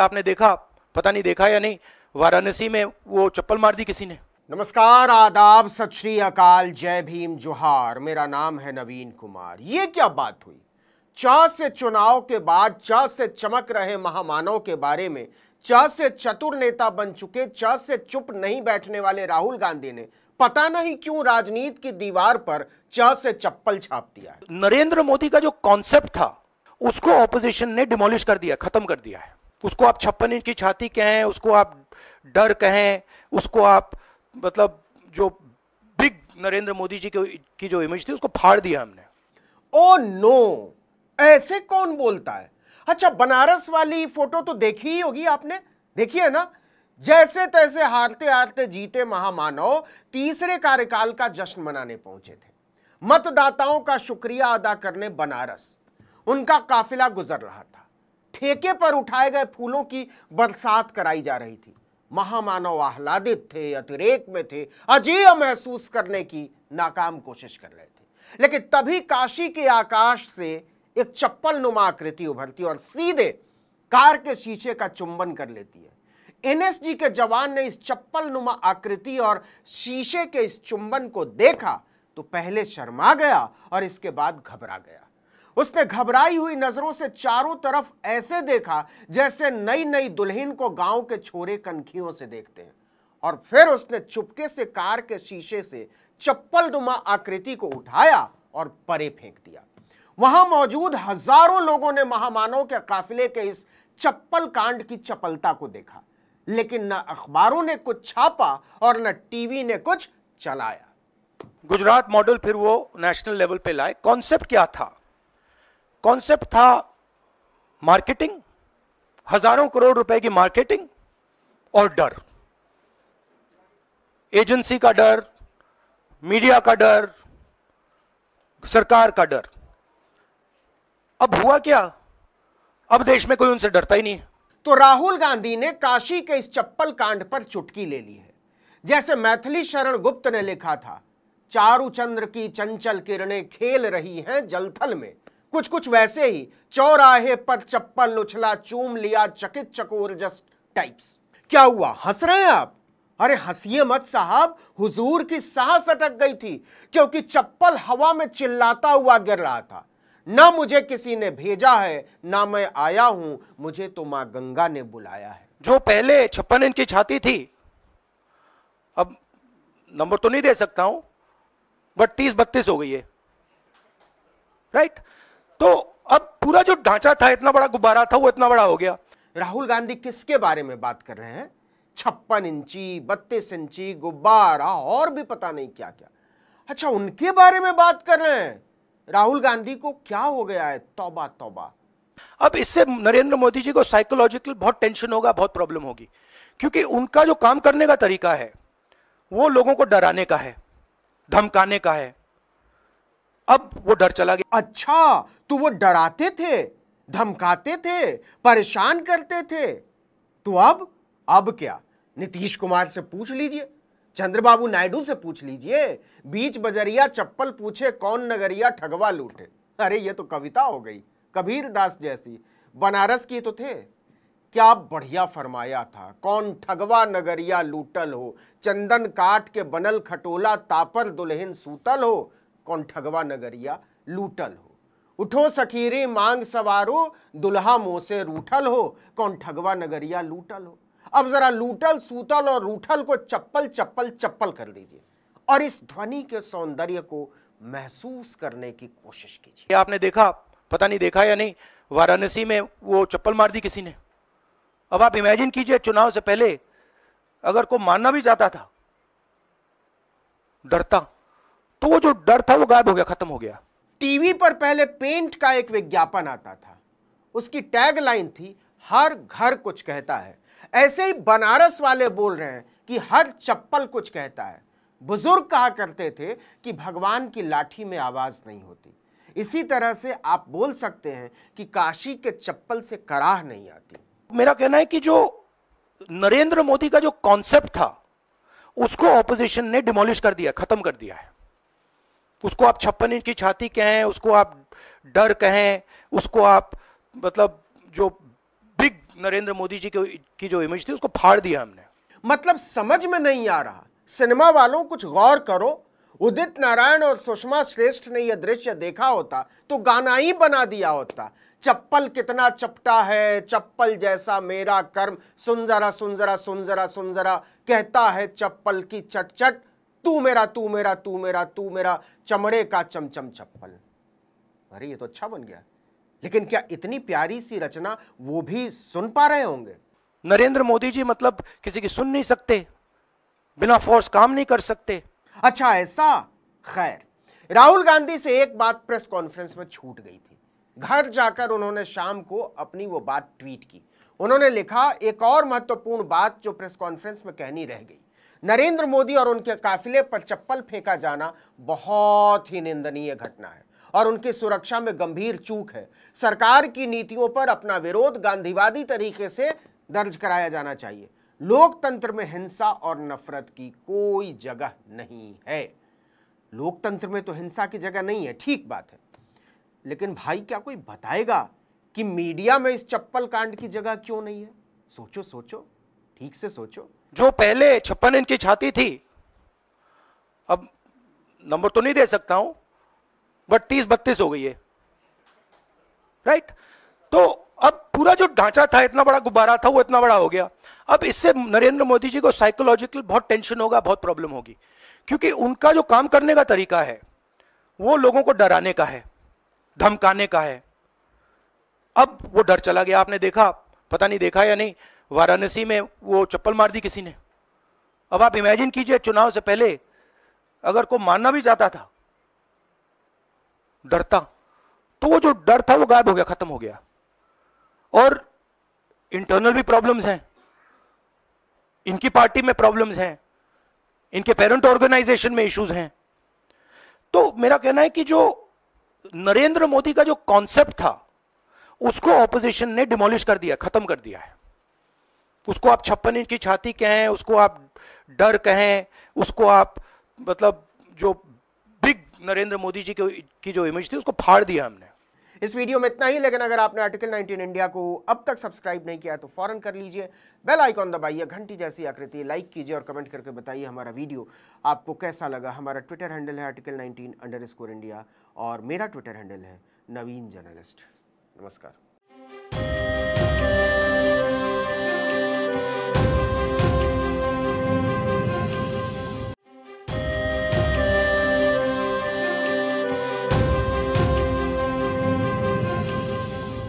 आपने देखा पता नहीं देखा या नहीं वाराणसी में वो चप्पल मार दी किसी ने नमस्कार आदाब सत श्री अकाल जय भीम जोहार मेरा नाम है नवीन कुमार ये क्या बात हुई चाह से चुनाव के बाद चाह से चमक रहे महामानव के बारे में चाह से चतुर नेता बन चुके चाह से चुप नहीं बैठने वाले राहुल गांधी ने पता नहीं क्यों राजनीति की दीवार पर चाह से चप्पल छाप दिया है नरेंद्र मोदी का जो कॉन्सेप्ट था उसको ऑपोजिशन ने डिमोलिश कर दिया खत्म कर दिया है उसको आप छप्पन इंच की छाती कहें उसको आप डर कहें उसको आप मतलब जो बिग नरेंद्र मोदी जी की जो इमेज थी उसको फाड़ दिया हमने ओ नो ऐसे कौन बोलता है अच्छा बनारस वाली फोटो तो देखी ही होगी आपने देखी है ना जैसे तैसे हारते हारते जीते महामानव तीसरे कार्यकाल का जश्न मनाने पहुंचे थे मतदाताओं का शुक्रिया अदा करने बनारस उनका काफिला गुजर रहा था ठेके पर उठाए गए फूलों की बरसात कराई जा रही थी महामानव आह्लादित थे अतिरेक में थे अजीय महसूस करने की नाकाम कोशिश कर रहे थे लेकिन तभी काशी के आकाश से एक चप्पल नुमा आकृति उभरती और सीधे कार के शीशे का चुंबन कर लेती है एनएसजी के जवान ने इस चप्पल नुमा आकृति और शीशे के इस चुंबन को देखा तो पहले शर्मा गया और इसके बाद घबरा गया उसने घबराई हुई नजरों से चारों तरफ ऐसे देखा जैसे नई नई दुल्हन को गांव के छोरे कनखियों से देखते हैं और फिर उसने चुपके से कार के शीशे से चप्पल नुमा आकृति को उठाया और परे फेंक दिया वहां मौजूद हजारों लोगों ने महामानव के काफिले के इस चप्पल कांड की चपलता को देखा लेकिन न अखबारों ने कुछ छापा और न टीवी ने कुछ चलाया गुजरात मॉडल फिर वो नेशनल लेवल पे लाए कॉन्सेप्ट क्या था कॉन्सेप्ट था मार्केटिंग हजारों करोड़ रुपए की मार्केटिंग और डर एजेंसी का डर मीडिया का डर सरकार का डर अब हुआ क्या अब देश में कोई उनसे डरता ही नहीं है तो राहुल गांधी ने काशी के इस चप्पल कांड पर चुटकी ले ली है जैसे मैथिली शरण गुप्त ने लिखा था चारू चंद्र की चंचल किरणें खेल रही हैं जलथल में कुछ कुछ वैसे ही चौराहे पर चप्पल उछला चूम लिया चकित चकोर जस्ट टाइप्स क्या हुआ हंस रहे हैं आप अरे हंसिए मत साहब हुजूर की सांस अटक गई थी क्योंकि चप्पल हवा में चिल्लाता हुआ गिर रहा था ना मुझे किसी ने भेजा है ना मैं आया हूं मुझे तो मां गंगा ने बुलाया है जो पहले छप्पन इंच की छाती थी अब नंबर तो नहीं दे सकता हूं बट तीस बत्तीस हो गई है राइट तो अब पूरा जो ढांचा था इतना बड़ा गुब्बारा था वो इतना बड़ा हो गया राहुल गांधी किसके बारे में बात कर रहे हैं छप्पन इंची बत्तीस इंची गुब्बारा और भी पता नहीं क्या क्या अच्छा उनके बारे में बात कर रहे हैं राहुल गांधी को क्या हो गया है तौबा तौबा अब इससे नरेंद्र मोदी जी को साइकोलॉजिकल बहुत टेंशन होगा बहुत प्रॉब्लम होगी क्योंकि उनका जो काम करने का तरीका है वो लोगों को डराने का है धमकाने का है अब वो डर चला गया अच्छा तो वो डराते थे धमकाते थे परेशान करते थे तो अब अब क्या नीतीश कुमार से पूछ लीजिए चंद्रबाबू नायडू से पूछ लीजिए बीच बजरिया चप्पल पूछे कौन नगरिया ठगवा लूटे अरे ये तो कविता हो गई कबीर दास जैसी बनारस की तो थे क्या बढ़िया फरमाया था कौन ठगवा नगरिया लूटल हो चंदन काट के बनल खटोला तापर दुल्हन सूतल हो कौन ठगवा नगरिया लूटल हो उठो सखीरे मांग सवारो दुल्हा मोह से रूठल हो कौन ठगवा नगरिया लूटल हो अब जरा लूटल सूतल और रूठल को चप्पल चप्पल चप्पल कर लीजिए और इस ध्वनि के सौंदर्य को महसूस करने की कोशिश कीजिए आपने देखा पता नहीं देखा या नहीं वाराणसी में वो चप्पल मार दी किसी ने अब आप इमेजिन कीजिए चुनाव से पहले अगर कोई मानना भी चाहता था डरता तो वो जो डर था वो गायब हो गया खत्म हो गया टीवी पर पहले पेंट का एक विज्ञापन आता था उसकी टैगलाइन थी हर घर कुछ कहता है ऐसे ही बनारस वाले बोल रहे हैं कि हर चप्पल कुछ कहता है बुजुर्ग कहा करते थे कि भगवान की लाठी में आवाज़ नहीं होती इसी तरह से आप बोल सकते हैं कि काशी के चप्पल से कराह नहीं आती मेरा कहना है कि जो नरेंद्र मोदी का जो कॉन्सेप्ट था उसको ऑपोजिशन ने डिमोलिश कर दिया खत्म कर दिया है उसको आप छप्पन इंच की छाती कहें उसको आप डर कहें उसको आप मतलब जो बिग नरेंद्र मोदी जी की जो इमेज थी उसको फाड़ दिया हमने मतलब समझ में नहीं आ रहा सिनेमा वालों कुछ गौर करो उदित नारायण और सुषमा श्रेष्ठ ने यह दृश्य देखा होता तो गाना ही बना दिया होता चप्पल कितना चपटा है चप्पल जैसा मेरा कर्म सुनजरा सुनजरा सुनजरा सुनजरा कहता है चप्पल की चट चट तू मेरा तू मेरा तू मेरा तू मेरा चमड़े का चमचम चप्पल अरे ये तो अच्छा बन गया लेकिन क्या इतनी प्यारी सी रचना वो भी सुन पा रहे होंगे नरेंद्र मोदी जी मतलब किसी की सुन नहीं सकते बिना फोर्स काम नहीं कर सकते अच्छा ऐसा खैर राहुल गांधी से एक बात प्रेस कॉन्फ्रेंस में छूट गई थी घर जाकर उन्होंने शाम को अपनी वो बात ट्वीट की उन्होंने लिखा एक और महत्वपूर्ण बात जो प्रेस कॉन्फ्रेंस में कहनी रह गई नरेंद्र मोदी और उनके काफिले पर चप्पल फेंका जाना बहुत ही निंदनीय घटना है और उनकी सुरक्षा में गंभीर चूक है सरकार की नीतियों पर अपना विरोध गांधीवादी तरीके से दर्ज कराया जाना चाहिए लोकतंत्र में हिंसा और नफरत की कोई जगह नहीं है लोकतंत्र में तो हिंसा की जगह नहीं है ठीक बात है लेकिन भाई क्या कोई बताएगा कि मीडिया में इस चप्पल कांड की जगह क्यों नहीं है सोचो सोचो ठीक से सोचो जो पहले छप्पन इंच की छाती थी अब नंबर तो नहीं दे सकता हूं बट तीस बत्तीस हो गई है राइट तो अब पूरा जो ढांचा था इतना बड़ा गुब्बारा था वो इतना बड़ा हो गया अब इससे नरेंद्र मोदी जी को साइकोलॉजिकल बहुत टेंशन होगा बहुत प्रॉब्लम होगी क्योंकि उनका जो काम करने का तरीका है वो लोगों को डराने का है धमकाने का है अब वो डर चला गया आपने देखा पता नहीं देखा या नहीं वाराणसी में वो चप्पल मार दी किसी ने अब आप इमेजिन कीजिए चुनाव से पहले अगर कोई मानना भी चाहता था डरता तो वो जो डर था वो गायब हो गया खत्म हो गया और इंटरनल भी प्रॉब्लम्स हैं इनकी पार्टी में प्रॉब्लम्स हैं इनके पेरेंट ऑर्गेनाइजेशन में इश्यूज हैं तो मेरा कहना है कि जो नरेंद्र मोदी का जो कॉन्सेप्ट था उसको ऑपोजिशन ने डिमोलिश कर दिया खत्म कर दिया है उसको आप छप्पन इंच की छाती कहें उसको आप डर कहें उसको आप मतलब जो बिग नरेंद्र मोदी जी की जो इमेज थी उसको फाड़ दिया हमने इस वीडियो में इतना ही लेकिन अगर आपने आर्टिकल 19 इंडिया को अब तक सब्सक्राइब नहीं किया तो फौरन कर लीजिए बेल आइकॉन दबाइए घंटी जैसी आकृति लाइक कीजिए और कमेंट करके बताइए हमारा वीडियो आपको कैसा लगा हमारा ट्विटर हैंडल है आर्टिकल 19 अंडर इंडिया और मेरा ट्विटर हैंडल है नवीन जर्नलिस्ट नमस्कार